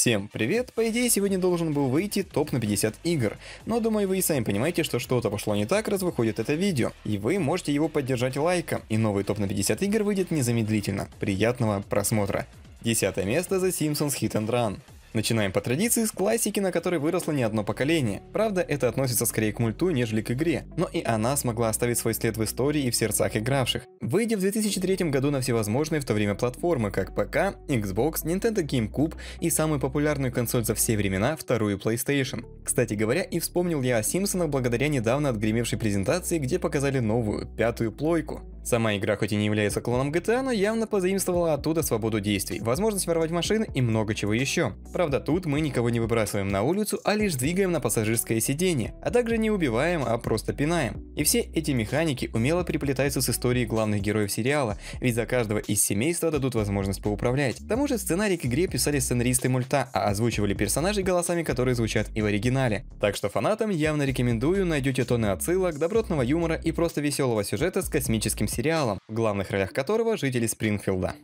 Всем привет! По идее, сегодня должен был выйти топ на 50 игр, но думаю, вы и сами понимаете, что что-то пошло не так, раз выходит это видео, и вы можете его поддержать лайком, и новый топ на 50 игр выйдет незамедлительно. Приятного просмотра! Десятое место за Simpsons Hit and Run. Начинаем по традиции с классики, на которой выросло не одно поколение. Правда, это относится скорее к мульту, нежели к игре, но и она смогла оставить свой след в истории и в сердцах игравших. Выйдя в 2003 году на всевозможные в то время платформы, как ПК, Xbox, Nintendo GameCube и самую популярную консоль за все времена, вторую PlayStation. Кстати говоря, и вспомнил я о Симпсонах благодаря недавно отгремевшей презентации, где показали новую, пятую плойку. Сама игра хоть и не является клоном GTA, но явно позаимствовала оттуда свободу действий, возможность воровать машины и много чего еще. Правда, тут мы никого не выбрасываем на улицу, а лишь двигаем на пассажирское сиденье, а также не убиваем, а просто пинаем. И все эти механики умело приплетаются с историей главных героев сериала, ведь за каждого из семейства дадут возможность поуправлять. К тому же сценарий к игре писали сценаристы мульта, а озвучивали персонажей голосами, которые звучат и в оригинале. Так что фанатам явно рекомендую, найдете тоны отсылок, добротного юмора и просто веселого сюжета с космическим сериалом сериалом, в главных ролях которого жители Спрингфилда.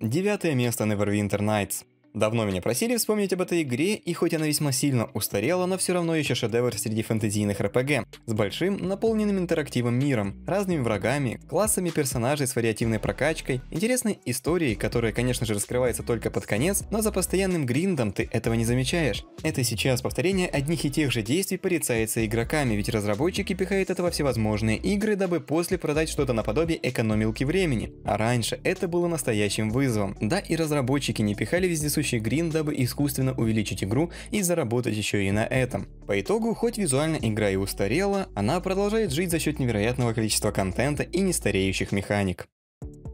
Девятое место Neverwinter Nights. Давно меня просили вспомнить об этой игре, и хоть она весьма сильно устарела, но все равно еще шедевр среди фэнтезийных РПГ, с большим, наполненным интерактивом миром, разными врагами, классами персонажей с вариативной прокачкой, интересной историей, которая, конечно же, раскрывается только под конец, но за постоянным гриндом ты этого не замечаешь. Это сейчас повторение одних и тех же действий порицается игроками, ведь разработчики пихают это во всевозможные игры, дабы после продать что-то наподобие экономилки времени. А раньше это было настоящим вызовом. Да и разработчики не пихали вездесущие пишущий грин, дабы искусственно увеличить игру и заработать еще и на этом. По итогу, хоть визуально игра и устарела, она продолжает жить за счет невероятного количества контента и нестареющих механик.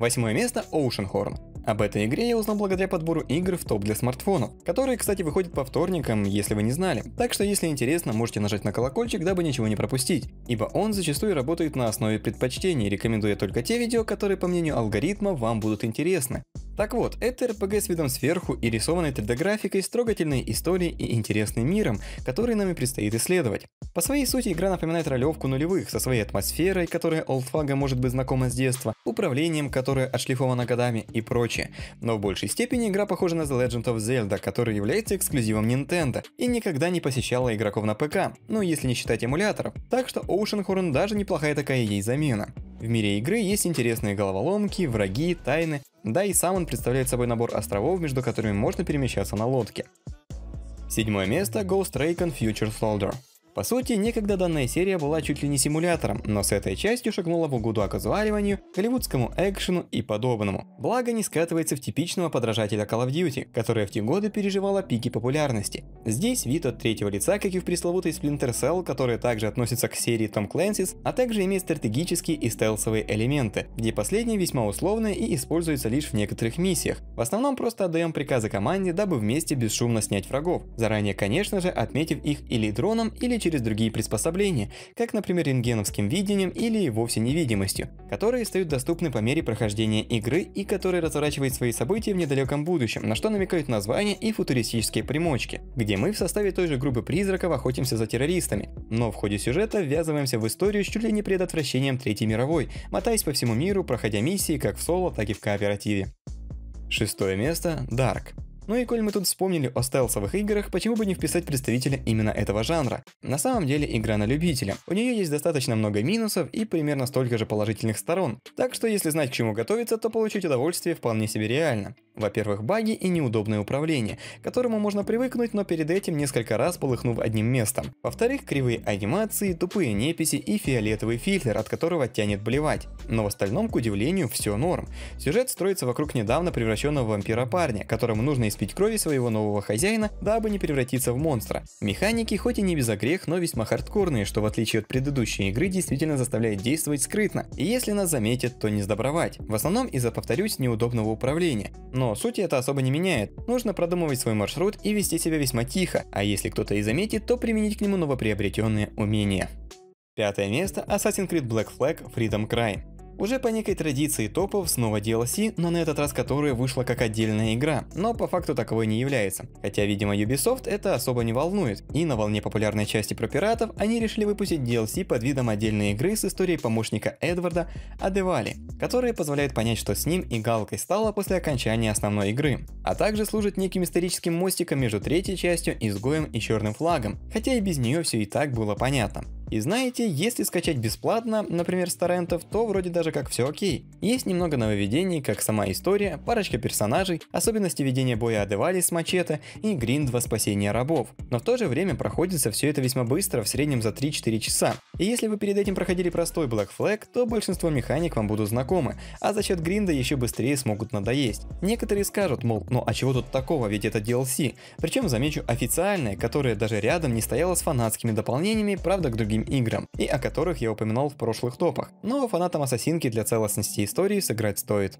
Восьмое место – Oceanhorn. Об этой игре я узнал благодаря подбору игр в топ для смартфонов, которые, кстати, выходят по вторникам, если вы не знали. Так что, если интересно, можете нажать на колокольчик, дабы ничего не пропустить, ибо он зачастую работает на основе предпочтений, рекомендуя только те видео, которые, по мнению алгоритма, вам будут интересны. Так вот, это RPG с видом сверху и рисованной 3D-графикой с трогательной историей и интересным миром, который нами предстоит исследовать. По своей сути игра напоминает ролевку нулевых со своей атмосферой, которая олдфага может быть знакома с детства, управлением, которое отшлифовано годами и прочее. Но в большей степени игра похожа на The Legend of Zelda, который является эксклюзивом Nintendo и никогда не посещала игроков на ПК, ну если не считать эмуляторов, так что Oceanhorn даже неплохая такая ей замена. В мире игры есть интересные головоломки, враги, тайны, да и сам он представляет собой набор островов, между которыми можно перемещаться на лодке. Седьмое место – Ghost Recon Future Soldier – по сути, некогда данная серия была чуть ли не симулятором, но с этой частью шагнула в угоду оказуариванию, голливудскому экшену и подобному. Благо не скатывается в типичного подражателя Call of Duty, которая в те годы переживала пики популярности. Здесь вид от третьего лица, как и в пресловутой Splinter Cell, которая также относится к серии Tom Clancy's, а также имеет стратегические и стелсовые элементы, где последние весьма условные и используются лишь в некоторых миссиях. В основном просто отдаем приказы команде, дабы вместе бесшумно снять врагов, заранее, конечно же, отметив их или дроном, или через через другие приспособления, как, например, рентгеновским видением или вовсе невидимостью, которые стают доступны по мере прохождения игры и которые разворачивают свои события в недалеком будущем, на что намекают названия и футуристические примочки, где мы в составе той же группы призраков охотимся за террористами, но в ходе сюжета ввязываемся в историю с чуть ли не предотвращением Третьей мировой, мотаясь по всему миру, проходя миссии как в соло, так и в кооперативе. Шестое место – Dark. Ну и коль мы тут вспомнили о стелсовых играх, почему бы не вписать представителя именно этого жанра? На самом деле игра на любителя. У нее есть достаточно много минусов и примерно столько же положительных сторон. Так что если знать к чему готовиться, то получить удовольствие вполне себе реально. Во-первых, баги и неудобное управление, к которому можно привыкнуть, но перед этим несколько раз полыхнув одним местом. Во-вторых, кривые анимации, тупые неписи и фиолетовый фильтр, от которого тянет блевать. Но в остальном, к удивлению, все норм. Сюжет строится вокруг недавно превращенного вампира парня, которому нужно использовать пить крови своего нового хозяина, дабы не превратиться в монстра. Механики хоть и не без огрех, но весьма хардкорные, что в отличие от предыдущей игры действительно заставляет действовать скрытно, и если нас заметят, то не сдобровать. В основном из-за, повторюсь, неудобного управления. Но суть это особо не меняет. Нужно продумывать свой маршрут и вести себя весьма тихо, а если кто-то и заметит, то применить к нему новоприобретенные умения. Пятое место – Assassin's Creed Black Flag Freedom Cry. Уже по некой традиции топов снова DLC, но на этот раз которая вышла как отдельная игра, но по факту таковой не является. Хотя, видимо, Ubisoft это особо не волнует, и на волне популярной части про пиратов они решили выпустить DLC под видом отдельной игры с историей помощника Эдварда Адевали, которая позволяет понять, что с ним и Галкой стало после окончания основной игры, а также служит неким историческим мостиком между третьей частью, Изгоем и Черным флагом, хотя и без нее все и так было понятно. И знаете, если скачать бесплатно, например, с торрентов, то вроде даже как все окей. Есть немного нововведений, как сама история, парочка персонажей, особенности ведения боя Адевали с мачете и гринд во спасение рабов. Но в то же время проходится все это весьма быстро, в среднем за 3-4 часа. И если вы перед этим проходили простой Black Flag, то большинство механик вам будут знакомы, а за счет гринда еще быстрее смогут надоесть. Некоторые скажут, мол, ну а чего тут такого, ведь это DLC. Причем замечу официальное, которое даже рядом не стояло с фанатскими дополнениями, правда к другим другим играм, и о которых я упоминал в прошлых топах, но фанатам Ассасинки для целостности истории сыграть стоит.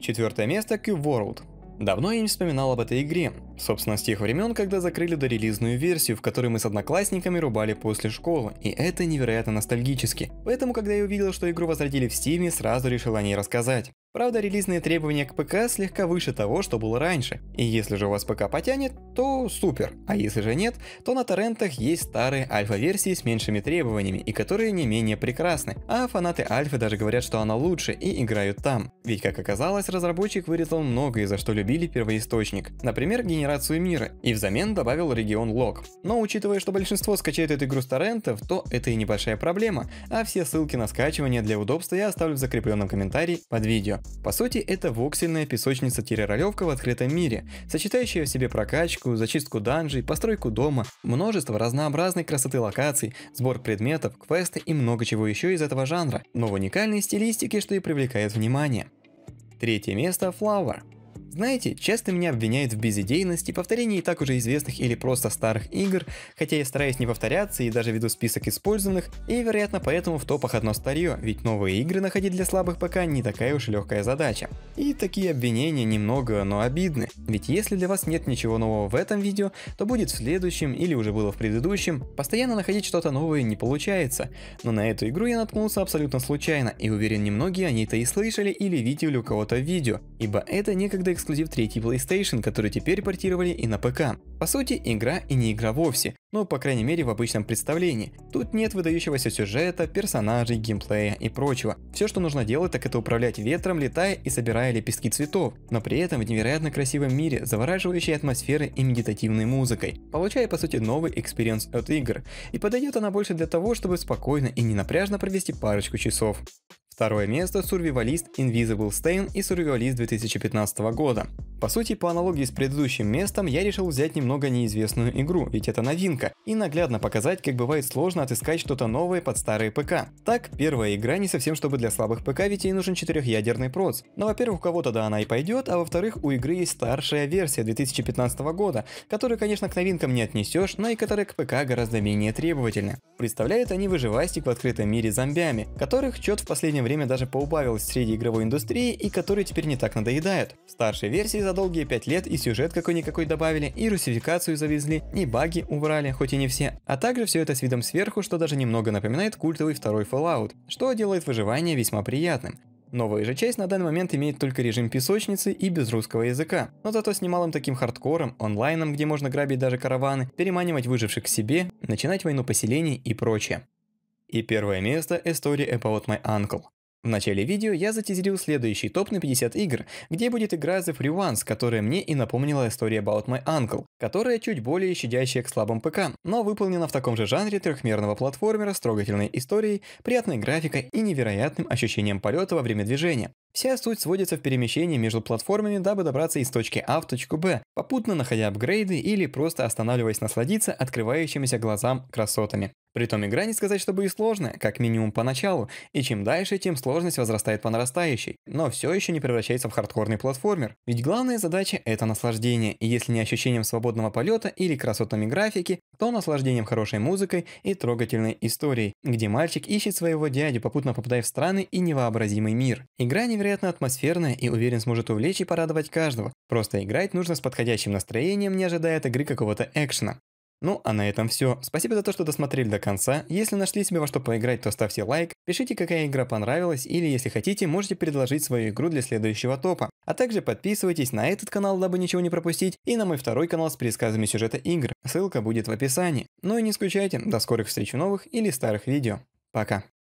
Четвертое место Cube World. Давно я не вспоминал об этой игре, собственно с тех времен, когда закрыли дорелизную версию, в которой мы с одноклассниками рубали после школы, и это невероятно ностальгически. Поэтому, когда я увидел, что игру возродили в Стиме, сразу решил о ней рассказать. Правда, релизные требования к ПК слегка выше того, что было раньше. И если же у вас ПК потянет, то супер. А если же нет, то на торрентах есть старые альфа-версии с меньшими требованиями и которые не менее прекрасны. А фанаты альфа даже говорят, что она лучше и играют там. Ведь, как оказалось, разработчик вырезал многое, за что любили первоисточник. Например, генерацию мира. И взамен добавил регион лог. Но учитывая, что большинство скачает эту игру с торрентов, то это и небольшая проблема. А все ссылки на скачивание для удобства я оставлю в закрепленном комментарии под видео. По сути, это воксельная песочница-ролевка в открытом мире, сочетающая в себе прокачку, зачистку данжей, постройку дома, множество разнообразной красоты локаций, сбор предметов, квесты и много чего еще из этого жанра, но в уникальной стилистике, что и привлекает внимание. Третье место – Flower. Знаете, часто меня обвиняют в безидейности, повторении и так уже известных или просто старых игр, хотя я стараюсь не повторяться и даже веду список использованных, и вероятно поэтому в топах одно старье, ведь новые игры находить для слабых пока не такая уж легкая задача. И такие обвинения немного, но обидны, ведь если для вас нет ничего нового в этом видео, то будет в следующем или уже было в предыдущем, постоянно находить что-то новое не получается, но на эту игру я наткнулся абсолютно случайно и уверен немногие о ней-то и слышали или видели у кого-то видео, ибо это некогда эксклюзив третьей PlayStation, который теперь портировали и на ПК. По сути, игра и не игра вовсе, но по крайней мере в обычном представлении. Тут нет выдающегося сюжета, персонажей, геймплея и прочего. Все, что нужно делать, так это управлять ветром, летая и собирая лепестки цветов, но при этом в невероятно красивом мире, завораживающей атмосферой и медитативной музыкой, получая по сути новый экспириенс от игр. И подойдет она больше для того, чтобы спокойно и не напряжно провести парочку часов. Второе место – Survivalist Invisible Stain и Survivalist 2015 года. По сути, по аналогии с предыдущим местом, я решил взять немного неизвестную игру, ведь это новинка, и наглядно показать, как бывает сложно отыскать что-то новое под старые ПК. Так, первая игра не совсем чтобы для слабых ПК, ведь ей нужен четырехъядерный проц. Но, во-первых, у кого-то да она и пойдет, а во-вторых, у игры есть старшая версия 2015 года, которую, конечно, к новинкам не отнесешь, но и которая к ПК гораздо менее требовательна. Представляют они выживастик в открытом мире зомбями, которых чет в последнее время даже поубавилось среди игровой индустрии и которые теперь не так надоедают. В старшей версии за долгие 5 лет и сюжет какой-никакой добавили, и русификацию завезли, и баги убрали, хоть и не все. А также все это с видом сверху, что даже немного напоминает культовый второй Fallout, что делает выживание весьма приятным. Новая же часть на данный момент имеет только режим песочницы и без русского языка, но зато с немалым таким хардкором, онлайном, где можно грабить даже караваны, переманивать выживших к себе, начинать войну поселений и прочее. И первое место – Story About My Uncle. В начале видео я затизерил следующий топ на 50 игр, где будет игра The Free Ones, которая мне и напомнила история About My Uncle, которая чуть более щадящая к слабым ПК, но выполнена в таком же жанре трехмерного платформера с трогательной историей, приятной графикой и невероятным ощущением полета во время движения. Вся суть сводится в перемещении между платформами, дабы добраться из точки А в точку Б, попутно находя апгрейды или просто останавливаясь насладиться открывающимися глазам красотами. Притом игра не сказать, чтобы и сложная, как минимум поначалу, и чем дальше, тем сложность возрастает по нарастающей, но все еще не превращается в хардкорный платформер. Ведь главная задача это наслаждение, и если не ощущением свободного полета или красотами графики, то наслаждением хорошей музыкой и трогательной историей, где мальчик ищет своего дядю, попутно попадая в страны и невообразимый мир. Игра невероятно атмосферная и уверен сможет увлечь и порадовать каждого. Просто играть нужно с подходящим настроением, не ожидая от игры какого-то экшена. Ну а на этом все. Спасибо за то, что досмотрели до конца. Если нашли себе во что поиграть, то ставьте лайк, пишите, какая игра понравилась, или если хотите, можете предложить свою игру для следующего топа. А также подписывайтесь на этот канал, дабы ничего не пропустить, и на мой второй канал с пересказами сюжета игр. Ссылка будет в описании. Ну и не скучайте, до скорых встреч в новых или старых видео. Пока.